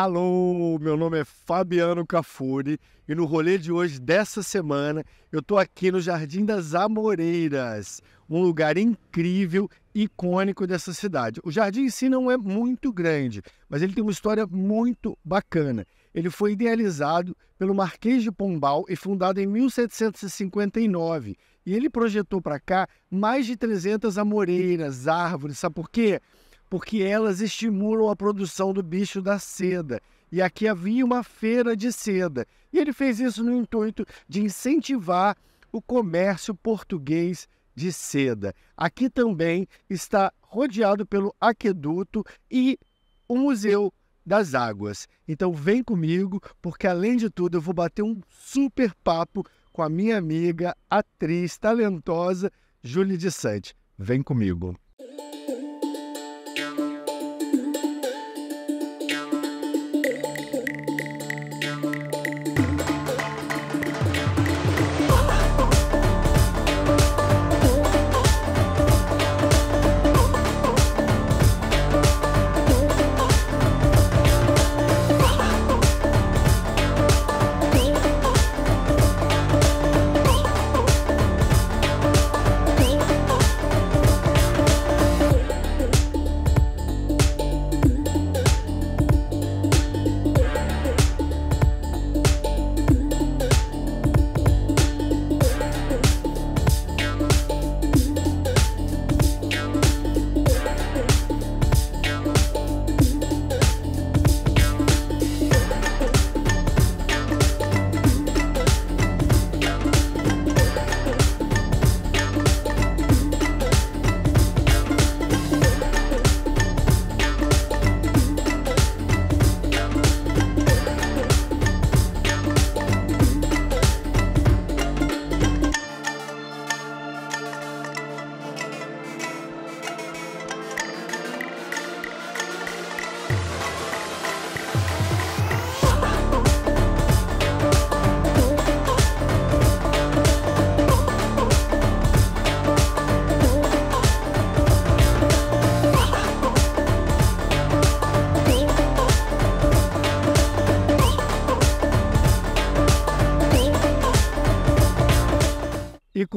Alô, meu nome é Fabiano Cafuri e no rolê de hoje dessa semana eu tô aqui no Jardim das Amoreiras, um lugar incrível, icônico dessa cidade. O jardim em si não é muito grande, mas ele tem uma história muito bacana. Ele foi idealizado pelo Marquês de Pombal e fundado em 1759. E ele projetou para cá mais de 300 amoreiras, árvores, sabe por quê? porque elas estimulam a produção do bicho da seda. E aqui havia uma feira de seda. E ele fez isso no intuito de incentivar o comércio português de seda. Aqui também está rodeado pelo aqueduto e o Museu das Águas. Então vem comigo, porque além de tudo eu vou bater um super papo com a minha amiga, atriz talentosa, Júlia de Sante. Vem comigo.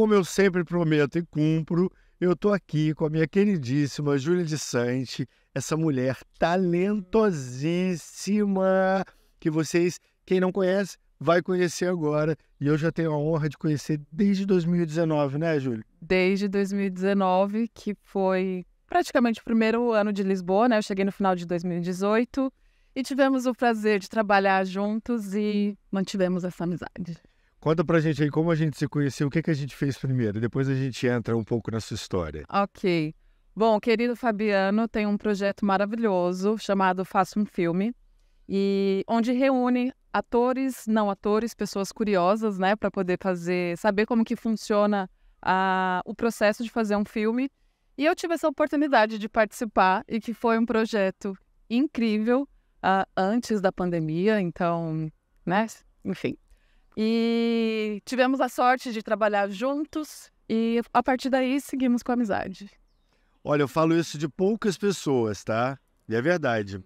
como eu sempre prometo e cumpro, eu estou aqui com a minha queridíssima Júlia de Sante, essa mulher talentosíssima que vocês, quem não conhece, vai conhecer agora. E eu já tenho a honra de conhecer desde 2019, né, Júlia? Desde 2019, que foi praticamente o primeiro ano de Lisboa, né? Eu cheguei no final de 2018 e tivemos o prazer de trabalhar juntos e mantivemos essa amizade. Conta pra gente aí como a gente se conheceu, o que, que a gente fez primeiro, e depois a gente entra um pouco nessa história. Ok. Bom, querido Fabiano tem um projeto maravilhoso chamado Faça um Filme, e onde reúne atores, não atores, pessoas curiosas, né, para poder fazer, saber como que funciona a, o processo de fazer um filme. E eu tive essa oportunidade de participar e que foi um projeto incrível uh, antes da pandemia, então, né, enfim, e tivemos a sorte de trabalhar juntos e a partir daí seguimos com a amizade. Olha, eu falo isso de poucas pessoas, tá? E é verdade.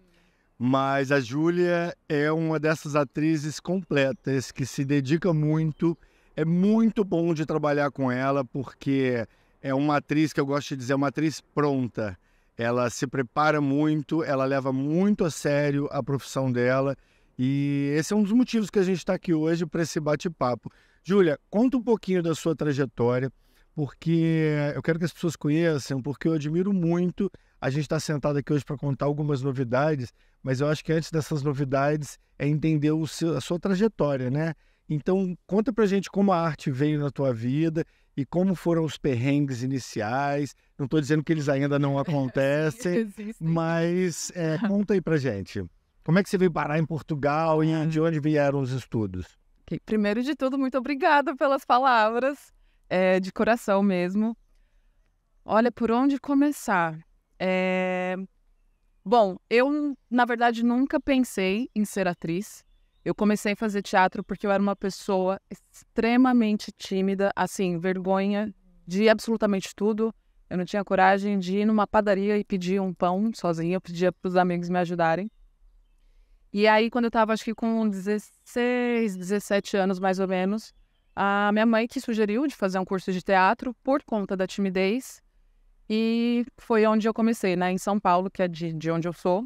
Mas a Júlia é uma dessas atrizes completas que se dedica muito. É muito bom de trabalhar com ela porque é uma atriz que eu gosto de dizer, é uma atriz pronta. Ela se prepara muito, ela leva muito a sério a profissão dela e esse é um dos motivos que a gente está aqui hoje para esse bate-papo. Júlia, conta um pouquinho da sua trajetória, porque eu quero que as pessoas conheçam, porque eu admiro muito. A gente está sentado aqui hoje para contar algumas novidades, mas eu acho que antes dessas novidades é entender seu, a sua trajetória, né? Então, conta a gente como a arte veio na tua vida e como foram os perrengues iniciais. Não estou dizendo que eles ainda não acontecem, Sim, mas é, conta aí para a gente. Como é que você veio parar em Portugal e uhum. de onde vieram os estudos? Okay. Primeiro de tudo, muito obrigada pelas palavras, é, de coração mesmo. Olha, por onde começar? É... Bom, eu, na verdade, nunca pensei em ser atriz. Eu comecei a fazer teatro porque eu era uma pessoa extremamente tímida, assim, vergonha de absolutamente tudo. Eu não tinha coragem de ir numa padaria e pedir um pão sozinha, eu pedia para os amigos me ajudarem. E aí, quando eu estava acho que com 16, 17 anos mais ou menos, a minha mãe que sugeriu de fazer um curso de teatro por conta da timidez. E foi onde eu comecei, né? Em São Paulo, que é de, de onde eu sou.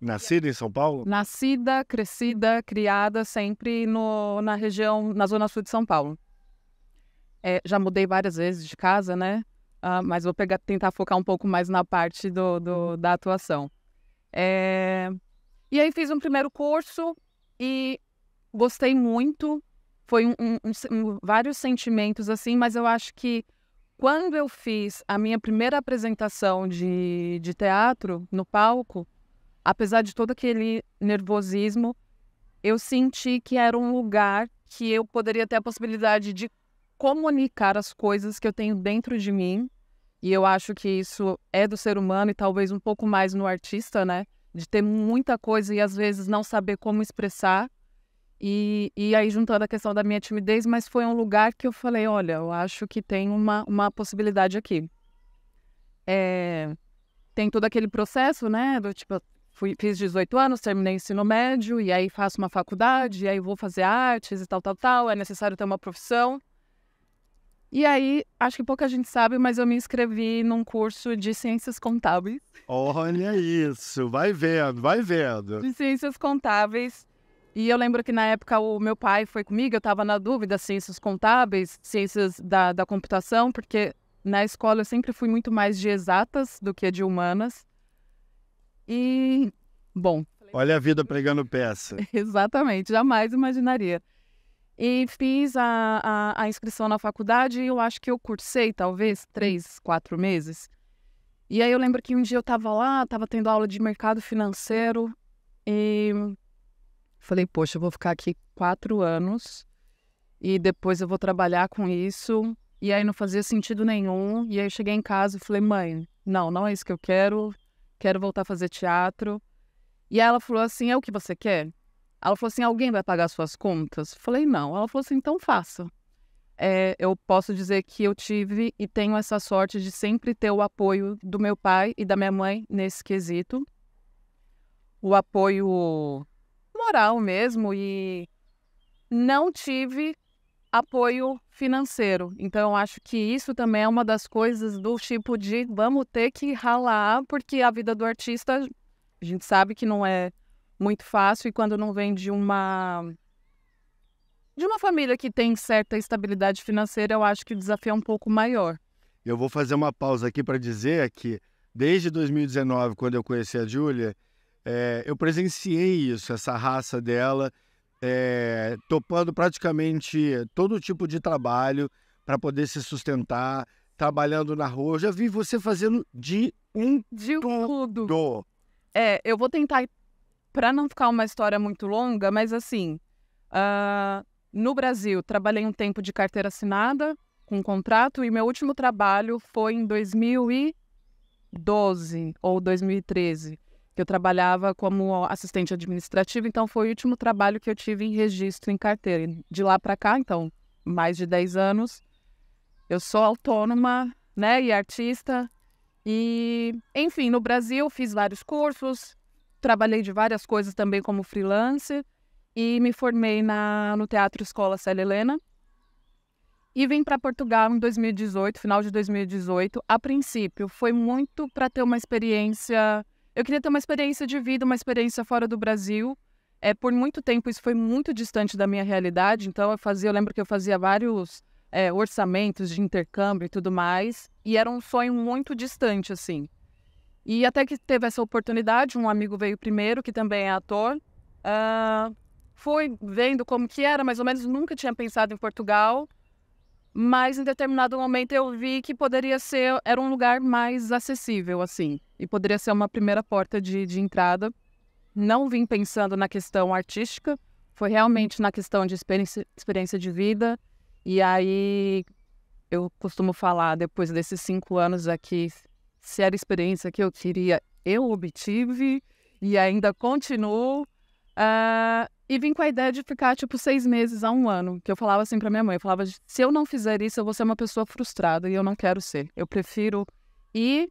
Nascida em São Paulo? Nascida, crescida, criada sempre no, na região, na zona sul de São Paulo. É, já mudei várias vezes de casa, né? Ah, mas vou pegar, tentar focar um pouco mais na parte do, do uhum. da atuação. É, e aí fiz um primeiro curso e gostei muito. Foi um, um, um, vários sentimentos assim, mas eu acho que quando eu fiz a minha primeira apresentação de, de teatro no palco, apesar de todo aquele nervosismo, eu senti que era um lugar que eu poderia ter a possibilidade de comunicar as coisas que eu tenho dentro de mim. E eu acho que isso é do ser humano e talvez um pouco mais no artista, né? de ter muita coisa e às vezes não saber como expressar. E, e aí, juntando a questão da minha timidez, mas foi um lugar que eu falei: olha, eu acho que tem uma, uma possibilidade aqui. É, tem todo aquele processo, né? Do tipo, fui, fiz 18 anos, terminei ensino médio, e aí faço uma faculdade, e aí vou fazer artes e tal, tal, tal. É necessário ter uma profissão. E aí, acho que pouca gente sabe, mas eu me inscrevi num curso de ciências contábeis. Olha isso, vai vendo, vai vendo. De ciências contábeis. E eu lembro que na época o meu pai foi comigo, eu estava na dúvida, ciências contábeis, ciências da, da computação, porque na escola eu sempre fui muito mais de exatas do que de humanas. E, bom. Olha a vida pregando peça. Exatamente, jamais imaginaria. E fiz a, a, a inscrição na faculdade e eu acho que eu cursei, talvez, três, quatro meses. E aí eu lembro que um dia eu estava lá, estava tendo aula de mercado financeiro e falei, poxa, eu vou ficar aqui quatro anos e depois eu vou trabalhar com isso. E aí não fazia sentido nenhum. E aí eu cheguei em casa e falei, mãe, não, não é isso que eu quero, quero voltar a fazer teatro. E ela falou assim: é o que você quer? Ela falou assim: alguém vai pagar suas contas? Falei: não. Ela falou assim: então faça. É, eu posso dizer que eu tive e tenho essa sorte de sempre ter o apoio do meu pai e da minha mãe nesse quesito. O apoio moral mesmo e não tive apoio financeiro. Então, acho que isso também é uma das coisas do tipo de vamos ter que ralar, porque a vida do artista, a gente sabe que não é muito fácil e quando não vem de uma de uma família que tem certa estabilidade financeira, eu acho que o desafio é um pouco maior. Eu vou fazer uma pausa aqui para dizer que desde 2019, quando eu conheci a Júlia, é, eu presenciei isso, essa raça dela, é, topando praticamente todo tipo de trabalho para poder se sustentar, trabalhando na rua. Eu já vi você fazendo de um de tudo. tudo. É, eu vou tentar para não ficar uma história muito longa, mas assim, uh, no Brasil, trabalhei um tempo de carteira assinada, com contrato, e meu último trabalho foi em 2012 ou 2013, que eu trabalhava como assistente administrativo. então foi o último trabalho que eu tive em registro em carteira. De lá para cá, então, mais de 10 anos, eu sou autônoma, né, e artista. E, enfim, no Brasil fiz vários cursos, trabalhei de várias coisas também como freelance e me formei na, no Teatro Escola Célia Helena. E vim para Portugal em 2018, final de 2018. A princípio, foi muito para ter uma experiência. Eu queria ter uma experiência de vida, uma experiência fora do Brasil. É, por muito tempo isso foi muito distante da minha realidade. Então eu fazia, eu lembro que eu fazia vários é, orçamentos de intercâmbio e tudo mais. E era um sonho muito distante, assim. E até que teve essa oportunidade, um amigo veio primeiro, que também é ator. Uh, fui vendo como que era, mais ou menos, nunca tinha pensado em Portugal. Mas em determinado momento eu vi que poderia ser, era um lugar mais acessível, assim. E poderia ser uma primeira porta de, de entrada. Não vim pensando na questão artística, foi realmente na questão de experiência, experiência de vida. E aí eu costumo falar, depois desses cinco anos aqui é se era a experiência que eu queria, eu obtive e ainda continuo. Uh, e vim com a ideia de ficar, tipo, seis meses a um ano. Que eu falava assim para minha mãe, eu falava, se eu não fizer isso, eu vou ser uma pessoa frustrada e eu não quero ser. Eu prefiro ir,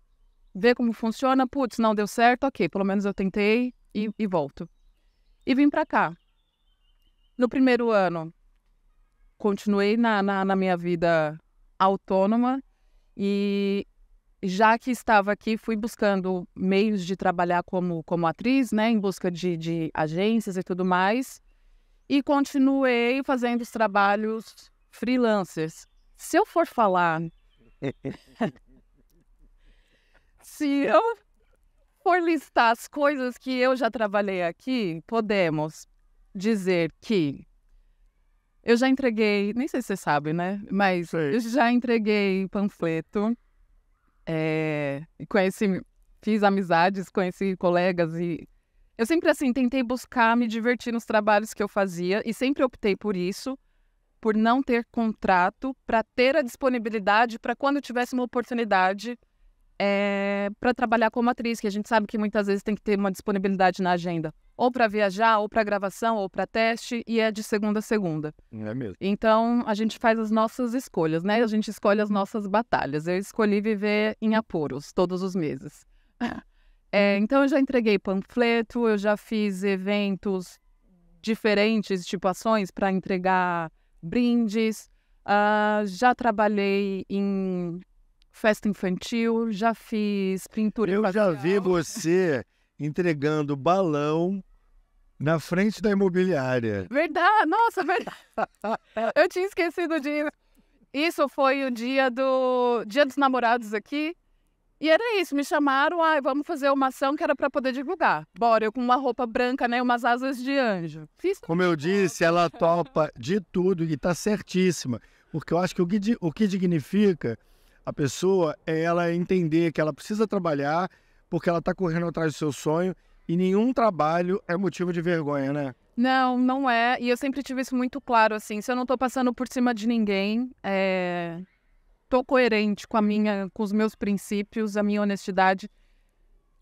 ver como funciona, putz, não deu certo, ok, pelo menos eu tentei e, e volto. E vim para cá. No primeiro ano, continuei na, na, na minha vida autônoma e já que estava aqui, fui buscando meios de trabalhar como, como atriz, né, em busca de, de agências e tudo mais. E continuei fazendo os trabalhos freelancers. Se eu for falar. se eu for listar as coisas que eu já trabalhei aqui, podemos dizer que eu já entreguei, nem sei se você sabe, né? Mas eu já entreguei panfleto é, conheci, fiz amizades, conheci colegas e eu sempre assim tentei buscar me divertir nos trabalhos que eu fazia e sempre optei por isso, por não ter contrato, para ter a disponibilidade para quando tivesse uma oportunidade é, eh, para trabalhar como atriz, que a gente sabe que muitas vezes tem que ter uma disponibilidade na agenda, ou para viajar, ou para gravação, ou para teste, e é de segunda a segunda. É mesmo. Então a gente faz as nossas escolhas, né? A gente escolhe as nossas batalhas. Eu escolhi viver em apuros todos os meses. É, então eu já entreguei panfleto, eu já fiz eventos diferentes, tipo ações para entregar brindes. Uh, já trabalhei em festa infantil, já fiz pintura. Eu espacial. já vi você entregando balão na frente da imobiliária. Verdade, nossa, verdade. Eu tinha esquecido disso. Isso foi o dia do Dia dos Namorados aqui. E era isso, me chamaram, ah, vamos fazer uma ação que era para poder divulgar. Bora, eu com uma roupa branca, né, umas asas de anjo. Fiz Como eu disse, ela topa de tudo e tá certíssima, porque eu acho que o que, o que significa a pessoa é ela entender que ela precisa trabalhar porque ela está correndo atrás do seu sonho e nenhum trabalho é motivo de vergonha, né? Não, não é. E eu sempre tive isso muito claro, assim. Se eu não estou passando por cima de ninguém, é... tô coerente com a minha, com os meus princípios, a minha honestidade.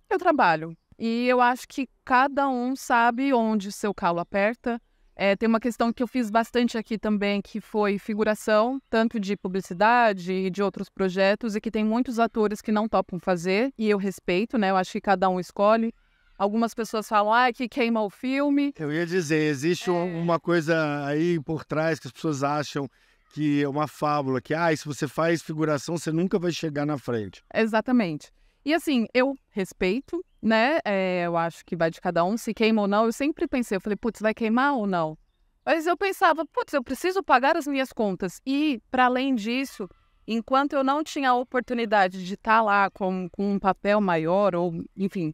Eu trabalho. E eu acho que cada um sabe onde seu calo aperta, é, tem uma questão que eu fiz bastante aqui também, que foi figuração, tanto de publicidade e de outros projetos, e que tem muitos atores que não topam fazer, e eu respeito, né? Eu acho que cada um escolhe. Algumas pessoas falam, ah, que queima o filme. Eu ia dizer, existe é... uma coisa aí por trás que as pessoas acham que é uma fábula, que, ah, se você faz figuração, você nunca vai chegar na frente. Exatamente. E assim, eu respeito, né? É, eu acho que vai de cada um, se queima ou não. Eu sempre pensei, eu falei, putz, vai queimar ou não? Mas eu pensava, putz, eu preciso pagar as minhas contas. E, para além disso, enquanto eu não tinha a oportunidade de estar tá lá com, com um papel maior, ou enfim,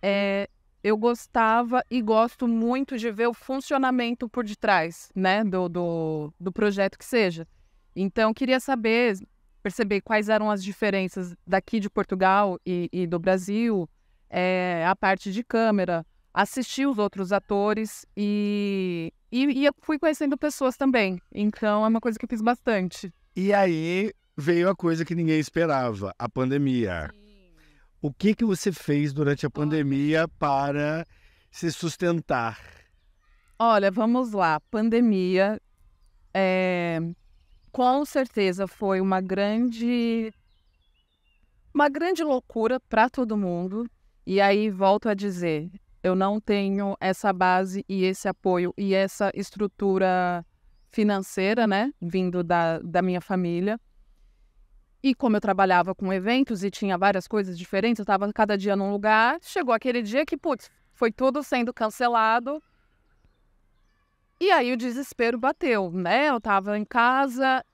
é, eu gostava e gosto muito de ver o funcionamento por detrás, né, do, do, do projeto que seja. Então, queria saber, perceber quais eram as diferenças daqui de Portugal e, e do Brasil, é, a parte de câmera, assisti os outros atores e, e, e fui conhecendo pessoas também. Então é uma coisa que eu fiz bastante. E aí veio a coisa que ninguém esperava, a pandemia. Sim. O que que você fez durante a pandemia para se sustentar? Olha, vamos lá. Pandemia, é... com certeza foi uma grande, uma grande loucura para todo mundo. E aí volto a dizer, eu não tenho essa base e esse apoio e essa estrutura financeira, né, vindo da, da minha família. E como eu trabalhava com eventos e tinha várias coisas diferentes, eu estava cada dia num lugar. Chegou aquele dia que, putz, foi tudo sendo cancelado. E aí o desespero bateu, né? Eu estava em casa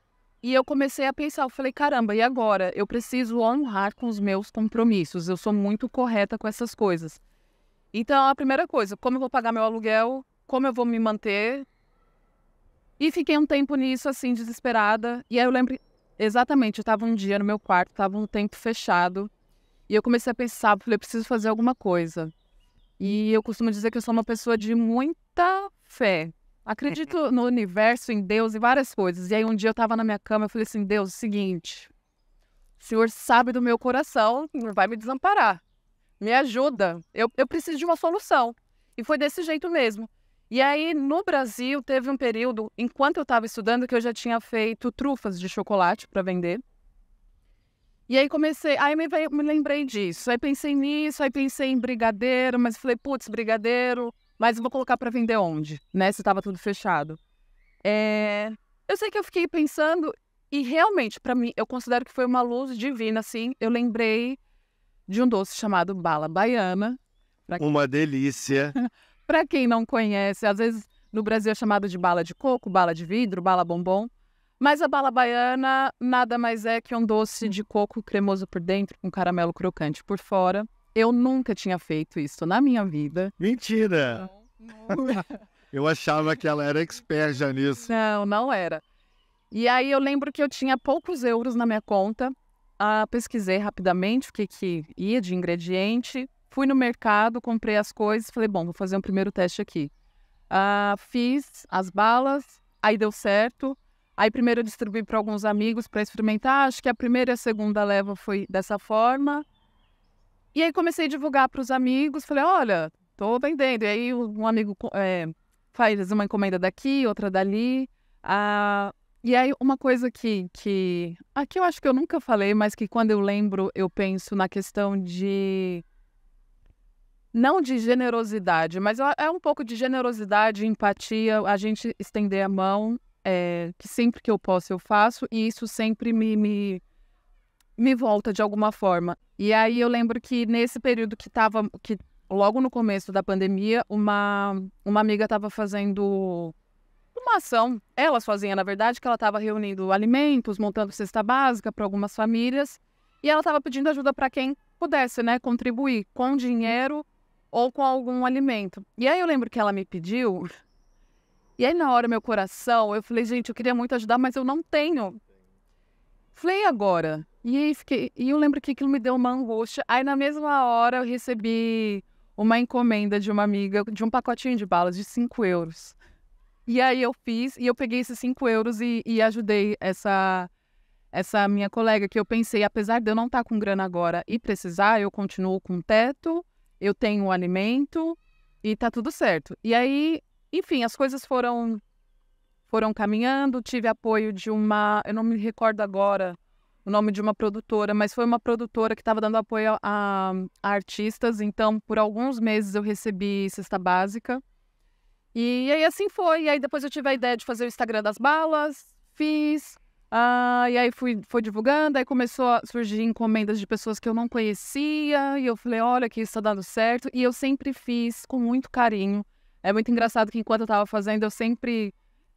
e eu comecei a pensar, eu falei, caramba, e agora? Eu preciso honrar com os meus compromissos, eu sou muito correta com essas coisas. Então, a primeira coisa, como eu vou pagar meu aluguel? Como eu vou me manter? E fiquei um tempo nisso, assim, desesperada. E aí eu lembro, exatamente, eu estava um dia no meu quarto, estava um tempo fechado. E eu comecei a pensar, falei, preciso fazer alguma coisa. E eu costumo dizer que eu sou uma pessoa de muita fé. Acredito no universo, em Deus e várias coisas. E aí um dia eu tava na minha cama, e falei assim, Deus, é o seguinte, o senhor sabe do meu coração, não vai me desamparar. Me ajuda. Eu, eu preciso de uma solução. E foi desse jeito mesmo. E aí, no Brasil, teve um período, enquanto eu estava estudando, que eu já tinha feito trufas de chocolate para vender. E aí comecei, aí me, me lembrei disso. Aí pensei nisso, aí pensei em brigadeiro, mas falei, putz, brigadeiro, mas vou colocar para vender onde, né? Se estava tudo fechado. É... Eu sei que eu fiquei pensando e realmente, para mim, eu considero que foi uma luz divina, assim. Eu lembrei de um doce chamado bala baiana. Quem... Uma delícia. para quem não conhece, às vezes no Brasil é chamado de bala de coco, bala de vidro, bala bombom. Mas a bala baiana nada mais é que um doce hum. de coco cremoso por dentro, com caramelo crocante por fora. Eu nunca tinha feito isso na minha vida. Mentira! eu achava que ela era expert já nisso. Não, não era. E aí eu lembro que eu tinha poucos euros na minha conta. Ah, pesquisei rapidamente o que, que ia de ingrediente. Fui no mercado, comprei as coisas. Falei, bom, vou fazer um primeiro teste aqui. Ah, fiz as balas, aí deu certo. Aí primeiro eu distribuí para alguns amigos para experimentar. Acho que a primeira e a segunda leva foi dessa forma. E aí comecei a divulgar para os amigos, falei, olha, tô vendendo. E aí um amigo é, faz uma encomenda daqui, outra dali. Ah, e aí uma coisa que, que aqui ah, eu acho que eu nunca falei, mas que quando eu lembro eu penso na questão de não de generosidade, mas é um pouco de generosidade, empatia, a gente estender a mão, é, que sempre que eu posso eu faço, e isso sempre me, me me volta de alguma forma. E aí eu lembro que nesse período que tava, que logo no começo da pandemia, uma, uma amiga estava fazendo uma ação, ela sozinha, na verdade, que ela estava reunindo alimentos, montando cesta básica para algumas famílias, e ela estava pedindo ajuda para quem pudesse, né, contribuir com dinheiro ou com algum alimento. E aí eu lembro que ela me pediu, e aí na hora meu coração, eu falei, gente, eu queria muito ajudar, mas eu não tenho. Falei, agora? E aí fiquei, e eu lembro que aquilo me deu uma angústia. Aí na mesma hora eu recebi uma encomenda de uma amiga de um pacotinho de balas de 5 euros. E aí eu fiz, e eu peguei esses 5 euros e, e ajudei essa essa minha colega que eu pensei, apesar de eu não estar tá com grana agora e precisar, eu continuo com o teto, eu tenho o alimento e tá tudo certo. E aí, enfim, as coisas foram foram caminhando, tive apoio de uma, eu não me recordo agora, o nome de uma produtora, mas foi uma produtora que estava dando apoio a, a, artistas. Então, por alguns meses eu recebi cesta básica. E aí assim foi. E aí depois eu tive a ideia de fazer o Instagram das balas, fiz. Uh, e aí fui, foi divulgando, aí começou a surgir encomendas de pessoas que eu não conhecia. E eu falei, olha que isso está dando certo. E eu sempre fiz com muito carinho. É muito engraçado que enquanto eu estava fazendo, eu sempre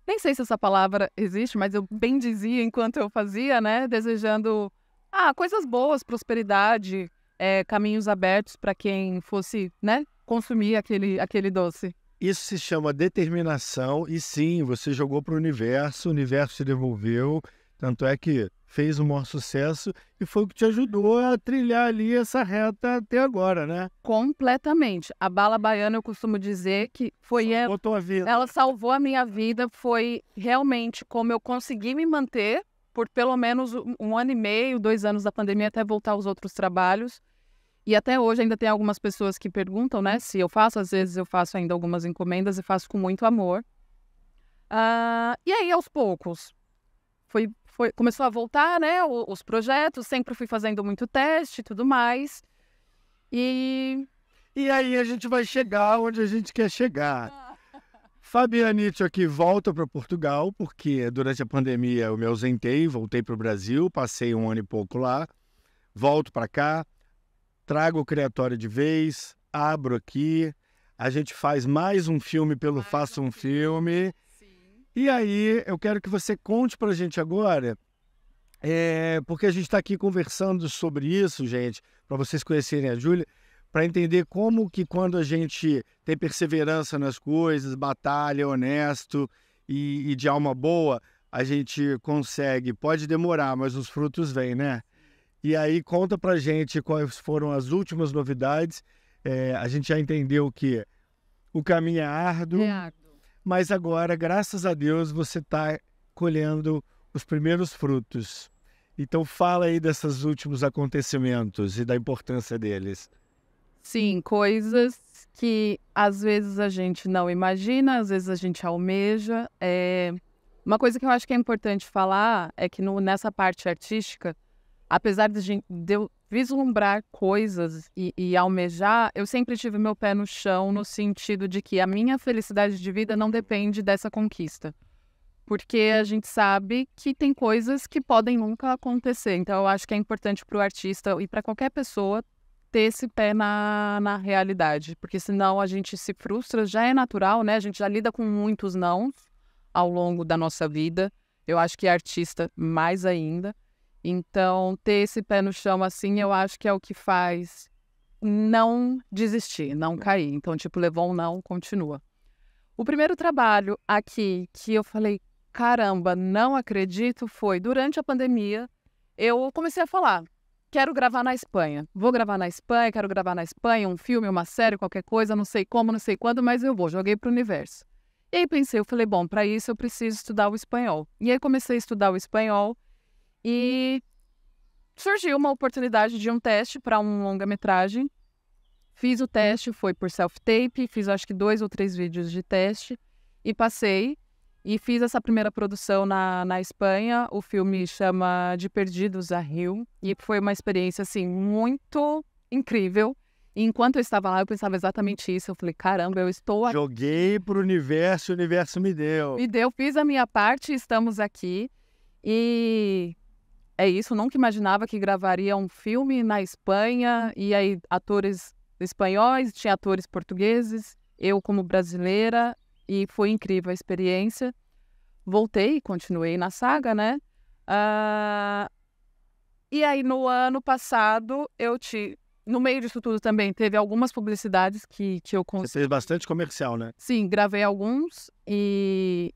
nem sei se essa palavra existe, mas eu bem dizia enquanto eu fazia, né? Desejando ah, coisas boas, prosperidade, é, caminhos abertos para quem fosse, né? Consumir aquele, aquele doce. Isso se chama determinação e sim, você jogou para o universo, o universo se devolveu tanto é que fez o maior sucesso e foi o que te ajudou a trilhar ali essa reta até agora, né? Completamente. A bala baiana, eu costumo dizer que foi salvou ela. vida. Ela salvou a minha vida. Foi realmente como eu consegui me manter por pelo menos um ano e meio, dois anos da pandemia, até voltar aos outros trabalhos. E até hoje ainda tem algumas pessoas que perguntam, né? Se eu faço, às vezes eu faço ainda algumas encomendas e faço com muito amor. Uh, e aí, aos poucos, foi foi, começou a voltar, né? Os projetos, sempre fui fazendo muito teste e tudo mais. E. E aí a gente vai chegar onde a gente quer chegar. Fabianito aqui volta para Portugal, porque durante a pandemia eu me ausentei, voltei para o Brasil, passei um ano e pouco lá, volto para cá, trago o criatório de vez, abro aqui, a gente faz mais um filme pelo Faça um, um filme. filme e aí, eu quero que você conte para a gente agora, é, porque a gente está aqui conversando sobre isso, gente, para vocês conhecerem a Júlia, para entender como que quando a gente tem perseverança nas coisas, batalha, é honesto e, e de alma boa, a gente consegue. Pode demorar, mas os frutos vêm, né? E aí, conta para a gente quais foram as últimas novidades. É, a gente já entendeu que o caminho é árduo. É árduo mas agora, graças a Deus, você está colhendo os primeiros frutos. Então, fala aí desses últimos acontecimentos e da importância deles. Sim, coisas que às vezes a gente não imagina, às vezes a gente almeja. É... Uma coisa que eu acho que é importante falar é que no, nessa parte artística, apesar de eu vislumbrar coisas e, e, almejar, eu sempre tive meu pé no chão no sentido de que a minha felicidade de vida não depende dessa conquista. Porque a gente sabe que tem coisas que podem nunca acontecer. Então, eu acho que é importante para o artista e para qualquer pessoa ter esse pé na, na realidade. Porque senão a gente se frustra, já é natural, né? A gente já lida com muitos não ao longo da nossa vida. Eu acho que é artista mais ainda. Então, ter esse pé no chão assim, eu acho que é o que faz não desistir, não hum. cair. Então, tipo, levou um não, continua. O primeiro trabalho aqui que eu falei, caramba, não acredito, foi durante a pandemia, eu comecei a falar, quero gravar na Espanha. Vou gravar na Espanha, quero gravar na Espanha, um filme, uma série, qualquer coisa, não sei como, não sei quando, mas eu vou. Joguei para o universo. E aí pensei, eu falei, bom, para isso eu preciso estudar o espanhol. E aí comecei a estudar o espanhol e surgiu uma oportunidade de um teste para um longa-metragem. Fiz o teste, foi por self-tape, fiz acho que dois ou três vídeos de teste e passei. E fiz essa primeira produção na, na Espanha. O filme chama De Perdidos a Rio. E foi uma experiência, assim, muito incrível. E enquanto eu estava lá, eu pensava exatamente isso. Eu falei, caramba, eu estou aqui. Joguei pro universo, o universo me deu. Me deu, fiz a minha parte, estamos aqui. E é isso, nunca imaginava que gravaria um filme na Espanha, hum. e aí atores espanhóis, tinha atores portugueses, eu como brasileira, e foi incrível a experiência. Voltei, continuei na saga, né? Uh, e aí no ano passado eu te no meio disso tudo também teve algumas publicidades que, que eu consegui. Você fez bastante comercial, né? Sim, gravei alguns e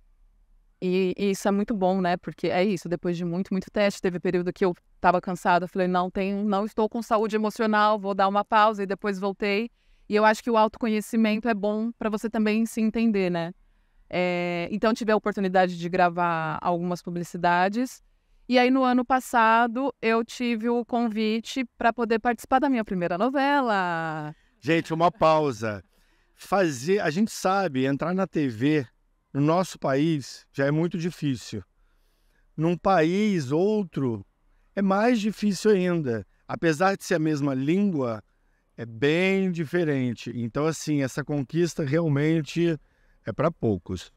e, isso é muito bom, né? Porque é isso, depois de muito, muito teste, teve período que eu estava cansada, falei, não tenho, não estou com saúde emocional, vou dar uma pausa e depois voltei. E eu acho que o autoconhecimento é bom para você também se entender, né? É, então tive a oportunidade de gravar algumas publicidades. E aí no ano passado eu tive o convite para poder participar da minha primeira novela. Gente, uma pausa. Fazer, a gente sabe, entrar na TV no nosso país já é muito difícil. Num país outro é mais difícil ainda. Apesar de ser a mesma língua, é bem diferente. Então, assim, essa conquista realmente é para poucos.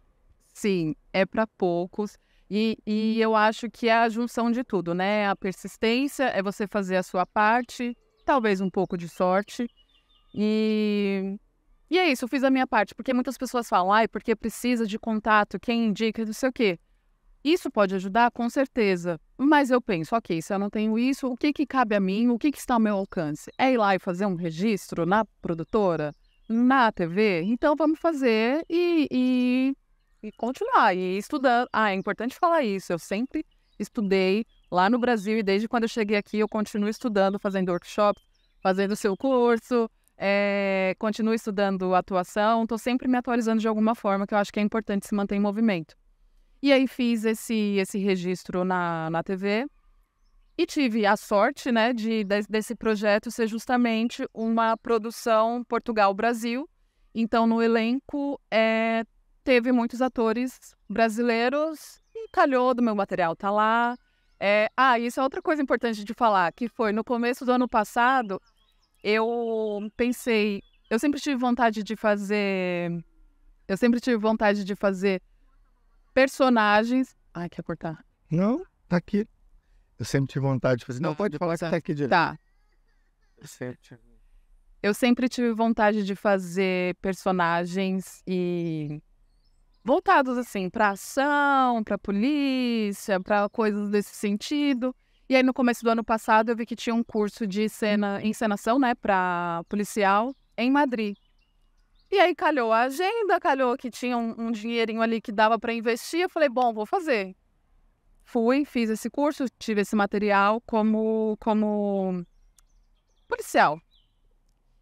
Sim, é para poucos. E, e, eu acho que é a junção de tudo, né? A persistência é você fazer a sua parte, talvez um pouco de sorte. E e é isso, eu fiz a minha parte, porque muitas pessoas falam, ai, porque precisa de contato, quem indica, não sei o quê. Isso pode ajudar, com certeza. Mas eu penso, ok, se eu não tenho isso, o que, que cabe a mim, o que, que está ao meu alcance? É ir lá e fazer um registro na produtora, na TV? Então vamos fazer e, e, e continuar, e estudar. Ah, é importante falar isso. Eu sempre estudei lá no Brasil e desde quando eu cheguei aqui eu continuo estudando, fazendo workshops, fazendo seu curso, é, continuo estudando atuação, estou sempre me atualizando de alguma forma, que eu acho que é importante se manter em movimento. E aí fiz esse, esse registro na, na TV e tive a sorte né, de, de desse projeto ser justamente uma produção Portugal-Brasil. Então, no elenco, é, teve muitos atores brasileiros e calhou do meu material, tá lá. É, ah, isso é outra coisa importante de falar, que foi no começo do ano passado, eu pensei, eu sempre tive vontade de fazer, eu sempre tive vontade de fazer personagens. Ai, quer cortar? Não, tá aqui. Eu sempre tive vontade de fazer. Não, pode falar que tá aqui direito. Tá. Eu sempre tive vontade de fazer personagens e voltados assim para ação, para polícia, para coisas desse sentido. E aí, no começo do ano passado, eu vi que tinha um curso de cena, uhum. encenação, né, para policial em Madrid. E aí calhou a agenda, calhou que tinha um, um dinheirinho ali que dava para investir. Eu falei, bom, vou fazer. Fui, fiz esse curso, tive esse material como, como policial.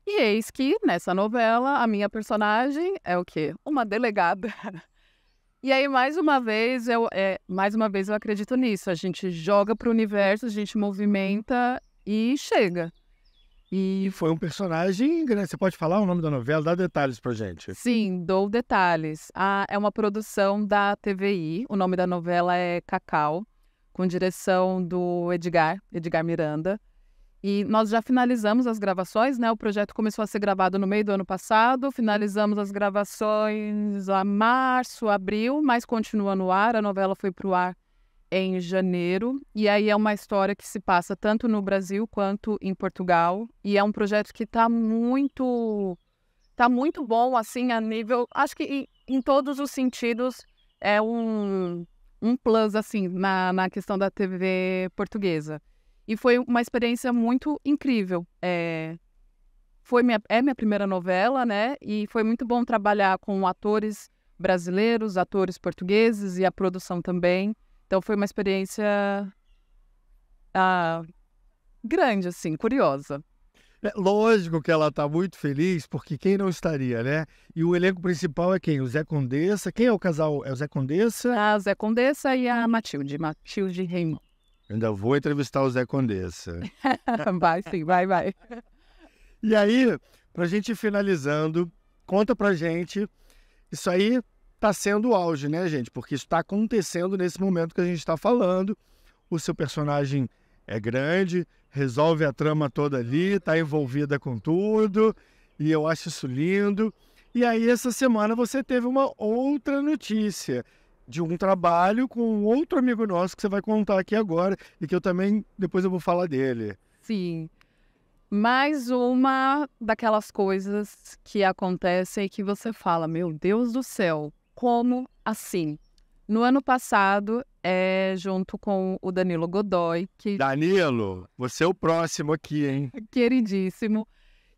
E eis que nessa novela a minha personagem é o quê? Uma delegada E aí, mais uma vez, eu, é, mais uma vez eu acredito nisso. A gente joga para o universo, a gente movimenta e chega. E... e foi um personagem grande. Você pode falar o nome da novela? Dá detalhes pra gente. Sim, dou detalhes. Ah, é uma produção da TVI. O nome da novela é Cacau, com direção do Edgar, Edgar Miranda. E nós já finalizamos as gravações, né? O projeto começou a ser gravado no meio do ano passado, finalizamos as gravações a março, abril, mas continua no ar. A novela foi para o ar em janeiro. E aí é uma história que se passa tanto no Brasil quanto em Portugal. E é um projeto que está muito. está muito bom, assim, a nível. Acho que em, em todos os sentidos é um, um plus, assim, na, na questão da TV portuguesa. E foi uma experiência muito incrível. É, foi minha, é minha primeira novela, né? E foi muito bom trabalhar com atores brasileiros, atores portugueses e a produção também. Então foi uma experiência ah, grande, assim, curiosa. É lógico que ela está muito feliz, porque quem não estaria, né? E o elenco principal é quem? O Zé Condessa. Quem é o casal? É o Zé Condessa? A ah, o Zé Condessa e a Matilde, Matilde Reimão. Ainda vou entrevistar o Zé Condessa. vai sim, vai, vai. E aí, pra gente ir finalizando, conta pra gente. Isso aí tá sendo o auge, né, gente? Porque isso tá acontecendo nesse momento que a gente tá falando. O seu personagem é grande, resolve a trama toda ali, tá envolvida com tudo. E eu acho isso lindo. E aí, essa semana você teve uma outra notícia de um trabalho com outro amigo nosso que você vai contar aqui agora e que eu também depois eu vou falar dele. Sim. Mais uma daquelas coisas que acontecem e que você fala, meu Deus do céu, como assim? No ano passado, é junto com o Danilo Godoy, que Danilo, você é o próximo aqui, hein? Queridíssimo,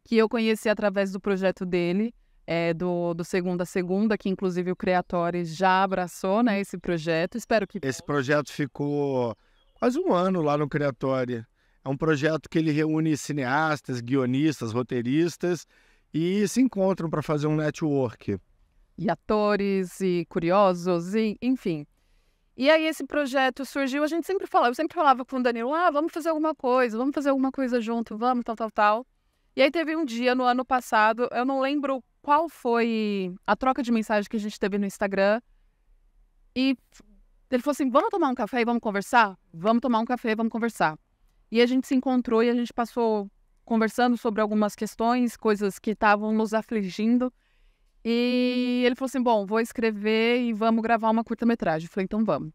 que eu conheci através do projeto dele é, do, do Segunda a Segunda, que inclusive o Criatório já abraçou né, esse projeto. Espero que. Esse projeto ficou quase um ano lá no Criatório É um projeto que ele reúne cineastas, guionistas, roteiristas e se encontram para fazer um network. E atores, e curiosos, e enfim. E aí esse projeto surgiu, a gente sempre falava, eu sempre falava com o Danilo, ah, vamos fazer alguma coisa, vamos fazer alguma coisa junto, vamos, tal, tal, tal. E aí teve um dia no ano passado, eu não lembro qual foi a troca de mensagem que a gente teve no Instagram. E ele falou assim: vamos tomar um café e vamos conversar? Vamos tomar um café e vamos conversar. E a gente se encontrou e a gente passou conversando sobre algumas questões, coisas que estavam nos afligindo. E ele falou assim: bom, vou escrever e vamos gravar uma curta-metragem. Falei: então vamos.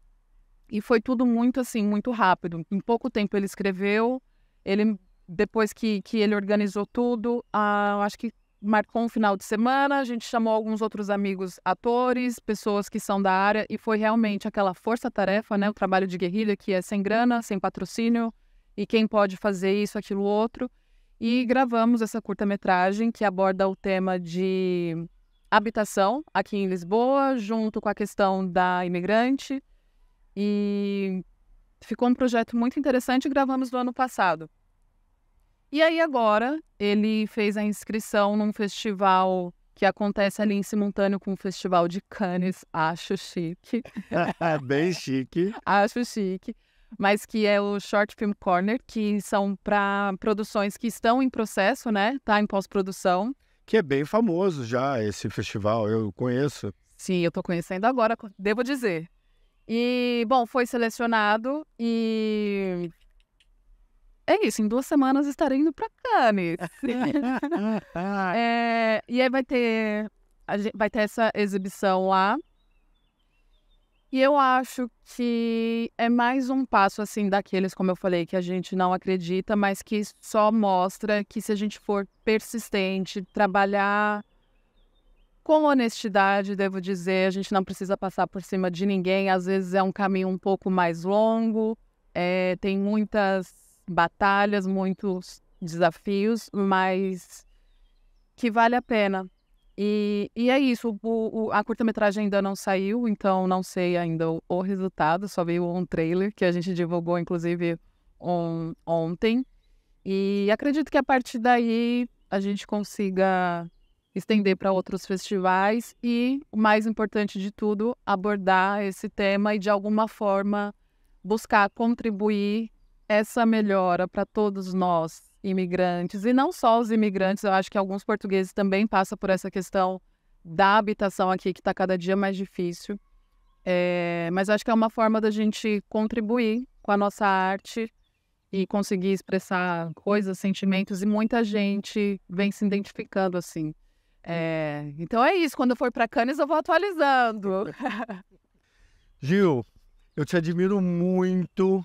E foi tudo muito assim, muito rápido. Em pouco tempo ele escreveu, ele depois que, que ele organizou tudo, ah, acho que marcou um final de semana, a gente chamou alguns outros amigos, atores, pessoas que são da área, e foi realmente aquela força-tarefa, né? O trabalho de guerrilha que é sem grana, sem patrocínio, e quem pode fazer isso, aquilo, outro. E gravamos essa curta-metragem que aborda o tema de habitação aqui em Lisboa, junto com a questão da imigrante. E ficou um projeto muito interessante, gravamos no ano passado. E aí agora ele fez a inscrição num festival que acontece ali em simultâneo com o Festival de Cannes, acho chique. Bem chique. acho chique. Mas que é o Short Film Corner, que são para produções que estão em processo, né? Tá em pós-produção. Que é bem famoso já esse festival, eu conheço. Sim, eu tô conhecendo agora, devo dizer. E, bom, foi selecionado e é isso, em duas semanas estarei indo para Cannes. é, e aí vai ter, gente, vai ter essa exibição lá. E eu acho que é mais um passo assim daqueles, como eu falei, que a gente não acredita, mas que só mostra que se a gente for persistente, trabalhar com honestidade, devo dizer, a gente não precisa passar por cima de ninguém. Às vezes é um caminho um pouco mais longo, é, tem muitas batalhas, muitos desafios, mas que vale a pena. E, e é isso, o, o, a curta-metragem ainda não saiu, então não sei ainda o, o, resultado, só veio um trailer que a gente divulgou, inclusive, on, ontem. E acredito que a partir daí a gente consiga estender para outros festivais e, o mais importante de tudo, abordar esse tema e, de alguma forma, buscar contribuir essa melhora para todos nós, imigrantes, e não só os imigrantes, eu acho que alguns portugueses também passam por essa questão da habitação aqui, que está cada dia mais difícil. É, mas acho que é uma forma da gente contribuir com a nossa arte e conseguir expressar coisas, sentimentos, e muita gente vem se identificando assim. É, então é isso, quando eu for para Cannes eu vou atualizando. Gil, eu te admiro muito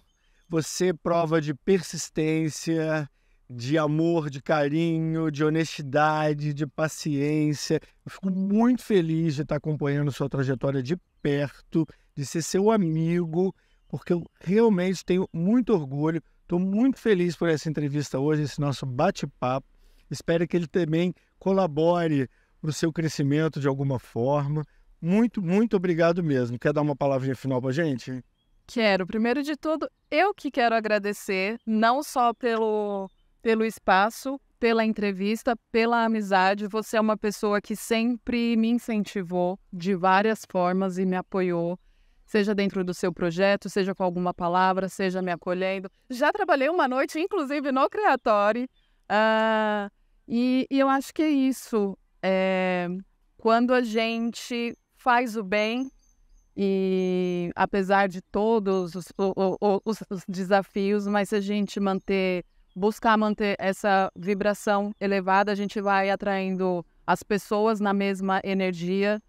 você hum. prova de persistência, de amor, de carinho, de honestidade, de paciência. Eu fico muito feliz de estar acompanhando sua trajetória de perto, de ser seu amigo, porque eu realmente tenho muito orgulho. Estou muito feliz por essa entrevista hoje, esse nosso bate-papo. Espero que ele também colabore para o seu crescimento de alguma forma. Muito, muito obrigado mesmo. Quer dar uma palavrinha final para gente? Quero. Primeiro de tudo, eu que quero agradecer, não só pelo, pelo espaço, pela entrevista, pela amizade. Você é uma pessoa que sempre me incentivou de várias formas e me apoiou, seja dentro do seu projeto, seja com alguma palavra, seja me acolhendo. Já trabalhei uma noite, inclusive, no Criatório, Uh, ah, e, e, eu acho que é isso. É, quando a gente faz o bem, e apesar de todos os, os, os desafios, mas se a gente manter, buscar manter essa vibração elevada, a gente vai atraindo as pessoas na mesma energia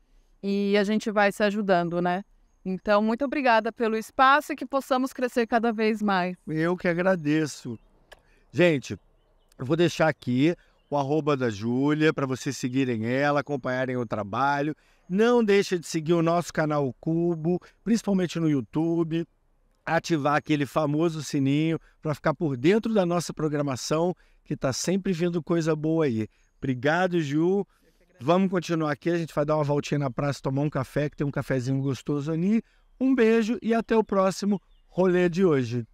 e a gente vai se ajudando, né? Então, muito obrigada pelo espaço e que possamos crescer cada vez mais. Eu que agradeço. Gente, eu vou deixar aqui o arroba da Júlia, para vocês seguirem ela, acompanharem o trabalho. Não deixa de seguir o nosso canal Cubo, principalmente no YouTube. Ativar aquele famoso sininho para ficar por dentro da nossa programação, que está sempre vindo coisa boa aí. Obrigado, Ju. Vamos continuar aqui. A gente vai dar uma voltinha na praça, tomar um café, que tem um cafezinho gostoso ali. Um beijo e até o próximo rolê de hoje.